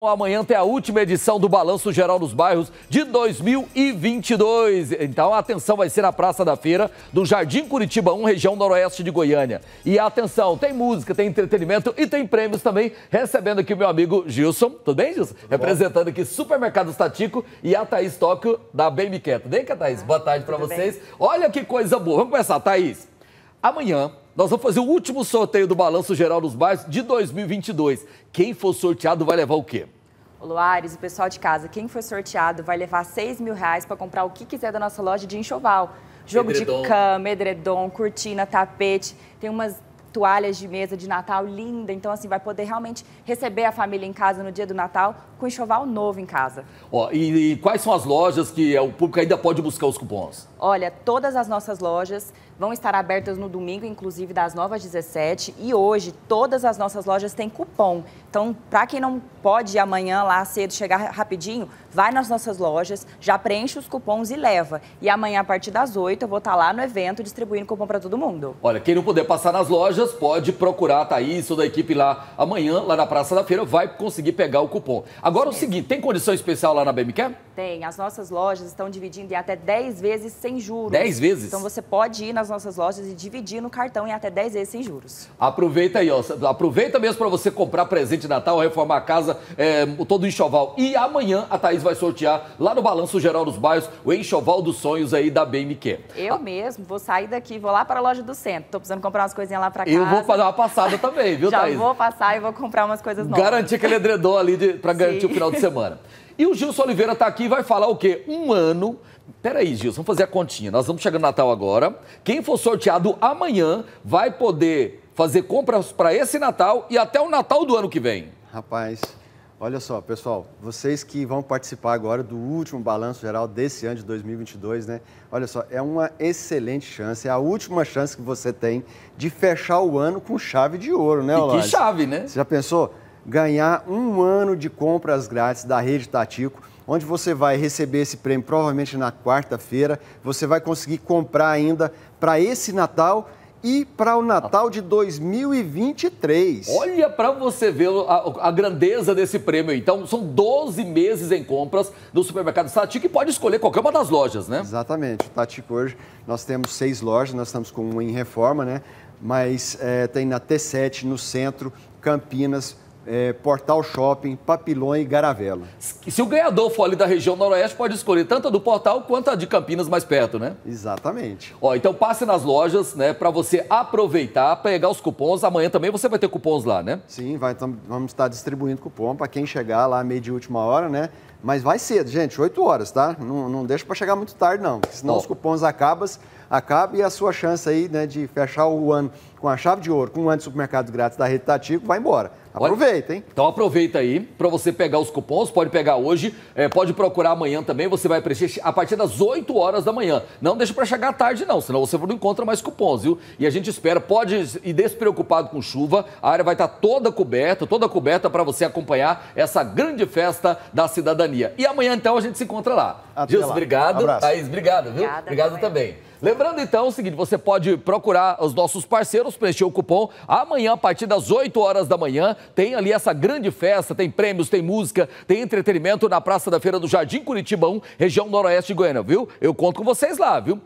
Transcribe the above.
Amanhã tem a última edição do Balanço Geral dos Bairros de 2022. Então, a atenção vai ser na Praça da Feira, do Jardim Curitiba 1, região noroeste de Goiânia. E atenção, tem música, tem entretenimento e tem prêmios também. Recebendo aqui o meu amigo Gilson. Tudo bem, Gilson? Tudo Representando bom. aqui Supermercado Tatico e a Thaís Tóquio da Baby Cat. Vem cá, Thaís? Boa tarde para vocês. Bem. Olha que coisa boa. Vamos começar, Thaís. Amanhã nós vamos fazer o último sorteio do Balanço Geral dos Bairros de 2022. Quem for sorteado vai levar o quê? O Luares, o pessoal de casa, quem for sorteado vai levar 6 mil reais para comprar o que quiser da nossa loja de enxoval. Jogo medredom. de cama, edredom, cortina, tapete. Tem umas toalhas de mesa de Natal linda. Então, assim, vai poder realmente receber a família em casa no dia do Natal com enxoval novo em casa. Ó, e, e quais são as lojas que é, o público ainda pode buscar os cupons? Olha, todas as nossas lojas vão estar abertas no domingo, inclusive das 9 às 17. E hoje, todas as nossas lojas têm cupom. Então, para quem não pode ir amanhã lá cedo, chegar rapidinho, vai nas nossas lojas, já preenche os cupons e leva. E amanhã, a partir das 8, eu vou estar tá lá no evento distribuindo cupom para todo mundo. Olha, quem não puder passar nas lojas, pode procurar a tá Thaís, ou da equipe lá amanhã, lá na Praça da Feira, vai conseguir pegar o cupom. Agora Sim. o seguinte, tem condição especial lá na BMQ? Tem. As nossas lojas estão dividindo em até 10 vezes sem juros. 10 vezes? Então você pode ir nas nossas lojas e dividir no cartão em até 10 vezes sem juros. Aproveita aí, ó. Aproveita mesmo para você comprar presente de Natal, reformar a casa, é, todo o enxoval. E amanhã a Thaís vai sortear lá no Balanço Geral dos Bairros o Enxoval dos Sonhos aí da BMQ. Eu ah. mesmo, vou sair daqui, vou lá para a loja do centro. Tô precisando comprar umas coisinhas lá para casa. Eu vou fazer uma passada também, viu, Já Thaís? Já vou passar e vou comprar umas coisas novas. Garantir aquele edredom ali para garantir o final de semana. E o Gilson Oliveira está aqui e vai falar o quê? Um ano. Peraí, Gilson, vamos fazer a continha. Nós vamos chegar no Natal agora. Quem for sorteado amanhã vai poder fazer compras para esse Natal e até o Natal do ano que vem. Rapaz, Olha só, pessoal, vocês que vão participar agora do último balanço geral desse ano de 2022, né? Olha só, é uma excelente chance, é a última chance que você tem de fechar o ano com chave de ouro, né, Olá? Que chave, né? Você já pensou? Ganhar um ano de compras grátis da rede Tatico onde você vai receber esse prêmio provavelmente na quarta-feira. Você vai conseguir comprar ainda para esse Natal e para o Natal de 2023. Olha para você ver a, a, grandeza desse prêmio. Então, são 12 meses em compras no supermercado Tati, que pode escolher qualquer uma das lojas, né? Exatamente. Tati hoje nós temos seis lojas, nós estamos com uma em reforma, né? Mas é, tem na T7, no centro, Campinas, é, Portal Shopping, Papilon e Garavela. Se o ganhador for ali da região noroeste, pode escolher tanto a do Portal quanto a de Campinas mais perto, né? Exatamente. Ó, então passe nas lojas, né, para você aproveitar, pegar os cupons. Amanhã também você vai ter cupons lá, né? Sim, vai, tam, vamos estar distribuindo cupom para quem chegar lá meio de última hora, né? Mas vai cedo, gente, 8 horas, tá? Não, não deixa para chegar muito tarde, não, senão Ó. os cupons acabam acabe e a sua chance aí né, de fechar o ano com a chave de ouro, com um ano de supermercado grátis da Rede Tatico, vai embora. Aproveita, hein? Então aproveita aí para você pegar os cupons, pode pegar hoje, é, pode procurar amanhã também, você vai preencher a partir das 8 horas da manhã. Não deixa para chegar tarde não, senão você não encontra mais cupons, viu? E a gente espera, pode ir despreocupado com chuva, a área vai estar tá toda coberta, toda coberta para você acompanhar essa grande festa da cidadania. E amanhã então a gente se encontra lá. Até Gilson, lá. obrigado. Um abraço. Thaís, obrigado, viu? Obrigada, obrigado também. Lembrando então o seguinte, você pode procurar os nossos parceiros, preencher o cupom. Amanhã, a partir das 8 horas da manhã, tem ali essa grande festa, tem prêmios, tem música, tem entretenimento na Praça da Feira do Jardim Curitibão, região noroeste de Goiânia, viu? Eu conto com vocês lá, viu?